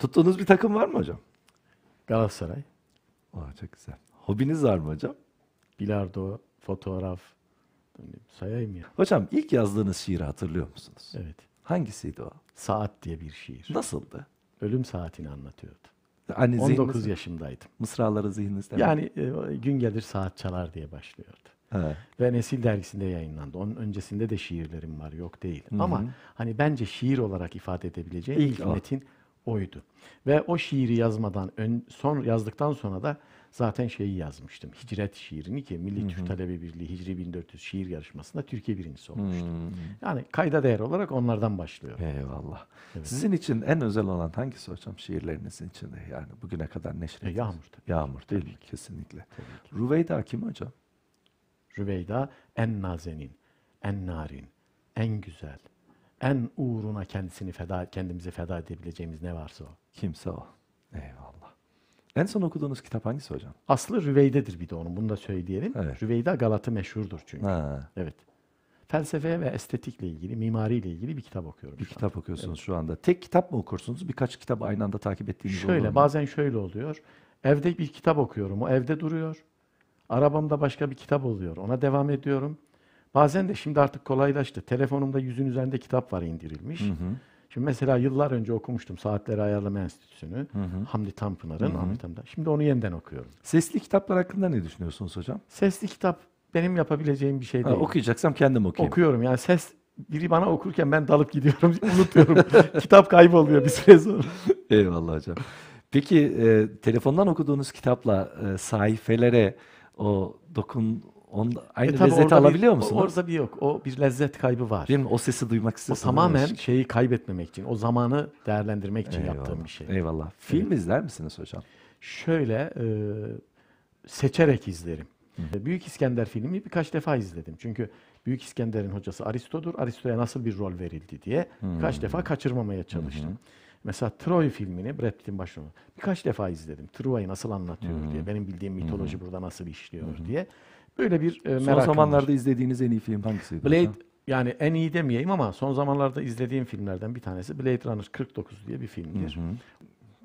Tuttuğunuz bir takım var mı hocam? Galatasaray. Aa, çok güzel. Hobiniz var mı hocam? Bilardo, fotoğraf. Sayayım ya. Hocam ilk yazdığınız şiiri hatırlıyor musunuz? Evet. Hangisiydi o? Saat diye bir şiir. Nasıldı? Ölüm saatini anlatıyordu. Hani 19 zihniniz, yaşımdaydım. Mısraları zihninizde Yani e, gün gelir saat çalar diye başlıyordu. He. Ve Nesil dergisinde yayınlandı. Onun öncesinde de şiirlerim var, yok değil. Hı-hı. Ama hani bence şiir olarak ifade edebileceğim ilk, ilk o. metin oydu. Ve o şiiri yazmadan ön, son yazdıktan sonra da zaten şeyi yazmıştım. Hicret şiirini ki Milli Türk Talebe Birliği Hicri 1400 şiir yarışmasında Türkiye birincisi olmuştum. Hmm. Hı-hı. Yani kayda değer olarak onlardan başlıyorum. Eyvallah. Evet. Sizin için en özel olan hangisi hocam şiirlerinizin içinde? Yani bugüne kadar neşretiniz. E, yağmur tabii. Yağmur değil tabii Kesinlikle. Tabii ki. Rüveyda kim hocam? Rüveyda en nazenin, en narin, en güzel, en uğruna kendisini feda, kendimizi feda edebileceğimiz ne varsa o. Kimse o. Eyvallah. En son okuduğunuz kitap hangisi hocam? Aslı Rüveyde'dir bir de onun. Bunu da söyleyelim. Evet. Rüveyde Galat'ı meşhurdur çünkü. Ha. Evet. Felsefe ve estetikle ilgili, mimariyle ilgili bir kitap okuyorum. Bir kitap okuyorsunuz evet. şu anda. Tek kitap mı okursunuz? Birkaç kitap aynı anda takip ettiğiniz şöyle, oluyor mu? Bazen şöyle oluyor. Evde bir kitap okuyorum. O evde duruyor. Arabamda başka bir kitap oluyor. Ona devam ediyorum. Bazen de şimdi artık kolaylaştı. Telefonumda yüzün üzerinde kitap var indirilmiş. Hı hı. Şimdi mesela yıllar önce okumuştum Saatleri Ayarlama Enstitüsü'nü. Hı hı. Hamdi Tanpınar'ın. Hamdi Tanpınar. Şimdi onu yeniden okuyorum. Sesli kitaplar hakkında ne düşünüyorsunuz hocam? Sesli kitap benim yapabileceğim bir şey değil. Ha, okuyacaksam kendim okuyayım. Okuyorum yani ses biri bana okurken ben dalıp gidiyorum, unutuyorum. Kitap kayboluyor bir süre sonra. Eyvallah hocam. Peki e, telefondan okuduğunuz kitapla e, sayfelere o dokun Onda, e, aynı e tabii lezzeti orada alabiliyor bir, musunuz? Orada bir yok. O bir lezzet kaybı var. Değil mi? O sesi duymak istiyorsunuz. O tamamen aşk. şeyi kaybetmemek için, o zamanı değerlendirmek için Eyvallah. yaptığım bir şey. Eyvallah. Film evet. izler misiniz hocam? Şöyle e, seçerek izlerim. Hı. Büyük İskender filmi birkaç defa izledim. Çünkü Büyük İskender'in hocası Aristo'dur. Aristo'ya nasıl bir rol verildi diye hmm. birkaç defa kaçırmamaya çalıştım. Hmm. Mesela Troy filmini Brad Pitt'in başrolü birkaç defa izledim. Troy'u nasıl anlatıyor hmm. diye, benim bildiğim mitoloji hmm. burada nasıl işliyor hmm. diye. Böyle bir e, merakım Son zamanlarda var. izlediğiniz en iyi film hangisiydi? Blade hocam? yani en iyi demeyeyim ama son zamanlarda izlediğim filmlerden bir tanesi Blade Runner 49 diye bir filmdir. Hı hı.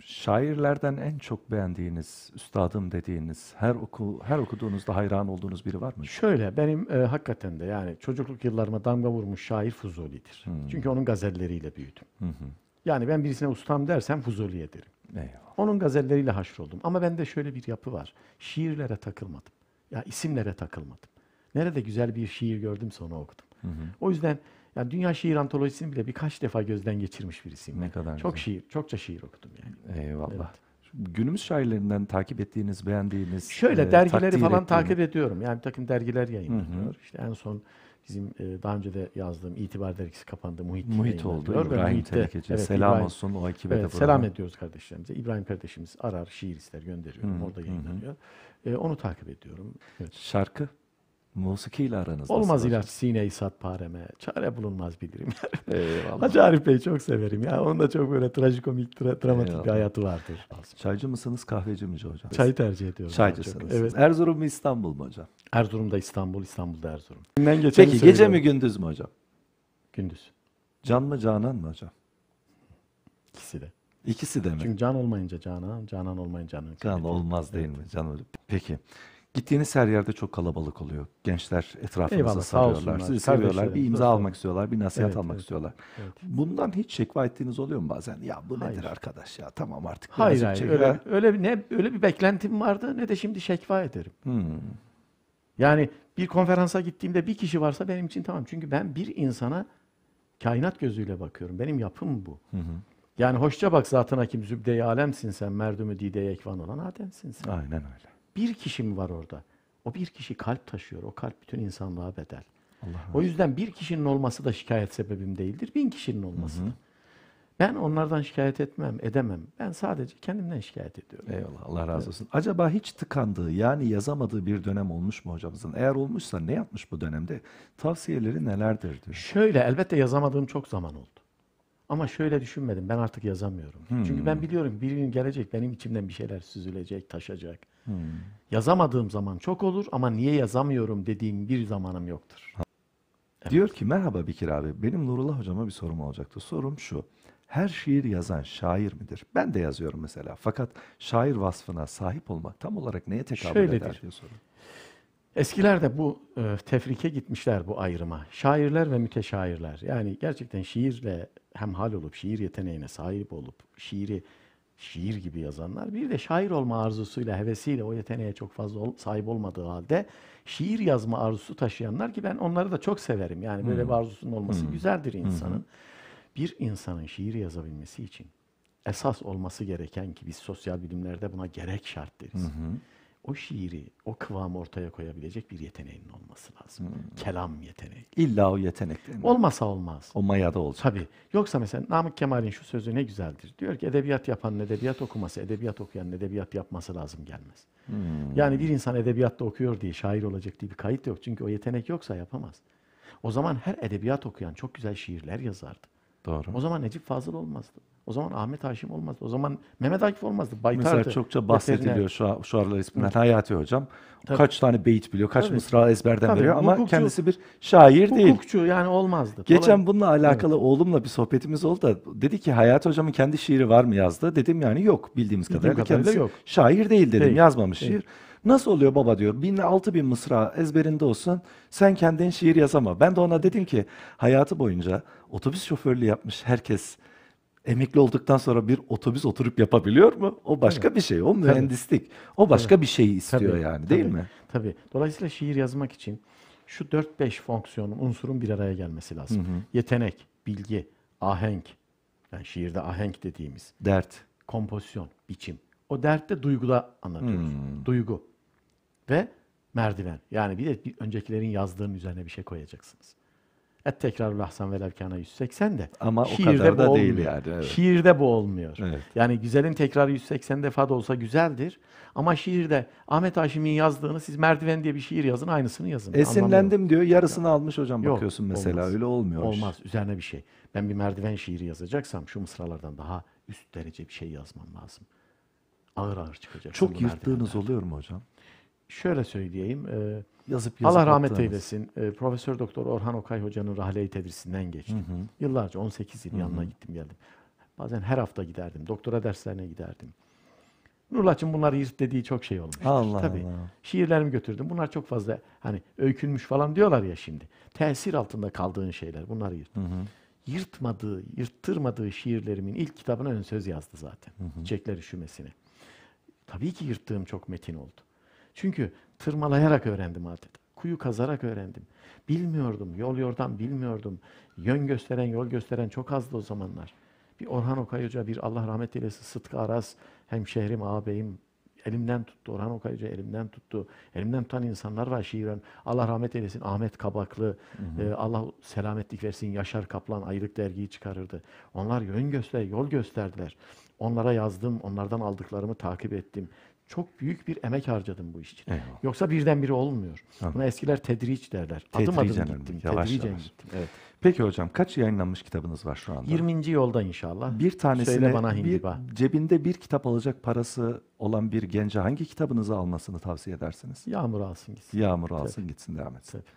Şairlerden en çok beğendiğiniz, üstadım dediğiniz, her oku her okuduğunuzda hayran olduğunuz biri var mı? Şöyle benim e, hakikaten de yani çocukluk yıllarıma damga vurmuş şair Fuzuli'dir. Hı. Çünkü onun gazelleriyle büyüdüm. Hı Yani ben birisine ustam dersem Fuzuli'ye derim. Eyvallah. Onun gazelleriyle haşroldum. Ama bende şöyle bir yapı var. Şiirlere takılmadım. Ya isimlere takılmadım. Nerede güzel bir şiir gördüm sonra okudum. Hı hı. O yüzden yani dünya şiir antolojisini bile birkaç defa gözden geçirmiş birisiyim. Ne kadar Çok güzel. şiir, çokça şiir okudum yani. Eyvallah. Evet. Günümüz şairlerinden takip ettiğiniz, beğendiğiniz Şöyle e, dergileri falan ettiğini. takip ediyorum. Yani bir takım dergiler yayınlanıyor. Hı hı. İşte en son bizim e, daha önce de yazdığım itibar dergisi kapandı. Muhit, Muhit oldu. Diyor. İbrahim Muhit'te, Evet, selam İbrahim, olsun o ekibe evet, de. Selam burada. ediyoruz kardeşlerimize. İbrahim kardeşimiz arar, şiir ister gönderiyorum. hı Orada yayınlanıyor. hı E, onu takip ediyorum. Evet. Şarkı? Musiki ile aranızda. Olmaz sadece. ilaç sineyi sat pareme. Çare bulunmaz bilirim. Hacı Arif Bey'i çok severim ya. Onun da çok böyle trajikomik, tra dramatik Eyvallah. bir hayatı vardır. Çaycı mısınız, kahveci mi hocam? Çay tercih ediyorum. Çaycısınız. Evet. Erzurum mu İstanbul mu hocam? Erzurum'da İstanbul, İstanbul'da Erzurum. Peki gece mi gündüz mü hocam? Gündüz. Can mı Canan mı hocam? İkisi de. İkisi de mi? Çünkü can olmayınca Canan, Canan olmayınca Canan. Can olmaz değil evet. mi? Can öyle. Peki. Gittiğiniz her yerde çok kalabalık oluyor. Gençler etrafınıza sarıyorlar. Sizi seviyorlar. Bir imza almak istiyorlar. Bir nasihat evet, almak evet, istiyorlar. Evet. Bundan hiç şekva ettiğiniz oluyor mu bazen? Ya bu hayır. nedir arkadaş ya? Tamam artık. Hayır hayır. Öyle, öyle, ne, öyle bir beklentim vardı ne de şimdi şekva ederim. Hmm. Yani bir konferansa gittiğimde bir kişi varsa benim için tamam. Çünkü ben bir insana kainat gözüyle bakıyorum. Benim yapım bu. Hı hı. Yani hoşça bak zatına hakim zübde-i alemsin sen, merdümü dide ekvan olan Adem'sin sen. Aynen öyle. Bir kişi mi var orada? O bir kişi kalp taşıyor. O kalp bütün insanlığa bedel. Allah o yüzden bir kişinin olması da şikayet sebebim değildir. Bin kişinin olması hı hı. da. Ben onlardan şikayet etmem, edemem. Ben sadece kendimden şikayet ediyorum. Eyvallah, Allah razı olsun. Evet. Acaba hiç tıkandığı yani yazamadığı bir dönem olmuş mu hocamızın? Eğer olmuşsa ne yapmış bu dönemde? Tavsiyeleri nelerdir? Diyor. Şöyle, elbette yazamadığım çok zaman oldu. Ama şöyle düşünmedim, ben artık yazamıyorum. Hmm. Çünkü ben hmm. biliyorum bir gün gelecek, benim içimden bir şeyler süzülecek, taşacak. Hmm. Yazamadığım zaman çok olur ama niye yazamıyorum dediğim bir zamanım yoktur. Evet. Diyor ki, merhaba Bikir abi, benim Nurullah hocama bir sorum olacaktı. Sorum şu, her şiir yazan şair midir? Ben de yazıyorum mesela. Fakat şair vasfına sahip olmak tam olarak neye tekabül Şöyledir. eder diye sorun. Eskiler de bu e, tefrike gitmişler bu ayrıma. Şairler ve müteşairler. Yani gerçekten şiirle hemhal olup, şiir yeteneğine sahip olup, şiiri şiir gibi yazanlar. Bir de şair olma arzusuyla, hevesiyle o yeteneğe çok fazla ol, sahip olmadığı halde şiir yazma arzusu taşıyanlar ki ben onları da çok severim. Yani böyle hmm. bir arzusunun olması hmm. güzeldir hmm. insanın. Hmm bir insanın şiir yazabilmesi için esas olması gereken ki biz sosyal bilimlerde buna gerek şart deriz. Hı hı. O şiiri, o kıvamı ortaya koyabilecek bir yeteneğinin olması lazım. Hı Kelam yeteneği. İlla o yetenek değil mi? Olmasa olmaz. O mayada olacak. Tabii. Yoksa mesela Namık Kemal'in şu sözü ne güzeldir. Diyor ki edebiyat yapanın edebiyat okuması, edebiyat okuyanın edebiyat yapması lazım gelmez. Hı. Hmm. Yani bir insan edebiyatta okuyor diye şair olacak diye bir kayıt yok. Çünkü o yetenek yoksa yapamaz. O zaman her edebiyat okuyan çok güzel şiirler yazardı. Doğru. O zaman Necip Fazıl olmazdı. O zaman Ahmet Haşim olmazdı. O zaman Mehmet Akif olmazdı. Baytar'dı. Mesela çokça bahsediliyor şu, şu aralar isminden. Hayati Hocam. Tabii. Kaç tane beyit biliyor, kaç Tabii. mısra ezberden Tabii. veriyor ama hukukçu, kendisi bir şair hukukçu değil. Hukukçu yani olmazdı. Geçen bununla alakalı evet. oğlumla bir sohbetimiz oldu da dedi ki Hayati Hocam'ın kendi şiiri var mı yazdı. Dedim yani yok bildiğimiz kadarıyla. Bildiğim kadarıyla kendisi yok. şair değil dedim değil. yazmamış değil. şiir. Nasıl oluyor baba diyor. Bin, altı bin mısra ezberinde olsun. Sen kendin şiir yazama. Ben de ona dedim ki hayatı boyunca otobüs şoförlüğü yapmış herkes emekli olduktan sonra bir otobüs oturup yapabiliyor mu? O başka evet. bir şey. O mühendislik. Tabii. O başka evet. bir şey istiyor tabii, yani değil tabii, mi? Tabii. Dolayısıyla şiir yazmak için şu 4-5 fonksiyonun, unsurun bir araya gelmesi lazım. Hı hı. Yetenek, bilgi, ahenk. Yani şiirde ahenk dediğimiz. Dert. Kompozisyon, biçim. O dert de duyguda anlatıyoruz. Hmm. Duygu. Ve merdiven. Yani bir de öncekilerin yazdığının üzerine bir şey koyacaksınız. Et tekrarul ahsan ve levkana 180 de. Ama şiirde o kadar da bu değil olmuyor. yani. Evet. Şiirde bu olmuyor. Evet. Yani güzelin tekrarı 180 defa da olsa güzeldir. Ama şiirde Ahmet Haşim'in yazdığını siz merdiven diye bir şiir yazın aynısını yazın. Esinlendim diyor yarısını yani. almış hocam Yok, bakıyorsun mesela olmaz. öyle olmuyor. Olmaz üzerine bir şey. Ben bir merdiven şiiri yazacaksam şu mısralardan daha üst derece bir şey yazmam lazım. Ağır ağır çıkacak. Çok yırttığınız oluyor mu hocam? şöyle söyleyeyim. E, yazıp yazıp Allah rahmet attığınız. eylesin. E, Profesör Doktor Orhan Okay Hoca'nın Rahle-i Tedrisinden geçtim. Hı hı. Yıllarca 18 yıl hı hı. yanına gittim geldim. Bazen her hafta giderdim. Doktora derslerine giderdim. Nurlaç'ın bunları yırtıp dediği çok şey olmuş. Allah Tabii. Allah. Şiirlerimi götürdüm. Bunlar çok fazla hani öykünmüş falan diyorlar ya şimdi. Tesir altında kaldığın şeyler. Bunları yırttım. Hı hı. Yırtmadığı, yırttırmadığı şiirlerimin ilk kitabına ön söz yazdı zaten. Hı hı. Çiçekler üşümesine. Tabii ki yırttığım çok metin oldu. Çünkü tırmalayarak öğrendim adeta. Kuyu kazarak öğrendim. Bilmiyordum, yol yordan bilmiyordum. Yön gösteren, yol gösteren çok azdı o zamanlar. Bir Orhan Okay Hoca, bir Allah rahmet eylesin Sıtkı Aras, hem şehrim ağabeyim, elimden tuttu. Orhan Okay Hoca elimden tuttu. Elimden tutan insanlar var şiiren. Allah rahmet eylesin Ahmet Kabaklı, hı hı. E, Allah selametlik versin Yaşar Kaplan ayrık dergiyi çıkarırdı. Onlar yön göster, yol gösterdiler. Onlara yazdım, onlardan aldıklarımı takip ettim çok büyük bir emek harcadım bu iş için. Eyvallah. Yoksa birdenbire olmuyor. Anladım. Buna eskiler tedriç derler. Adım adım gittim. yavaş Tedricen yavaş. gittim. Evet. Peki hocam kaç yayınlanmış kitabınız var şu anda? 20. yolda inşallah. Bir tanesine bana bir, cebinde bir kitap alacak parası olan bir gence hangi kitabınızı almasını tavsiye edersiniz? Yağmur alsın gitsin. Yağmur alsın gitsin devam etsin. Tabii.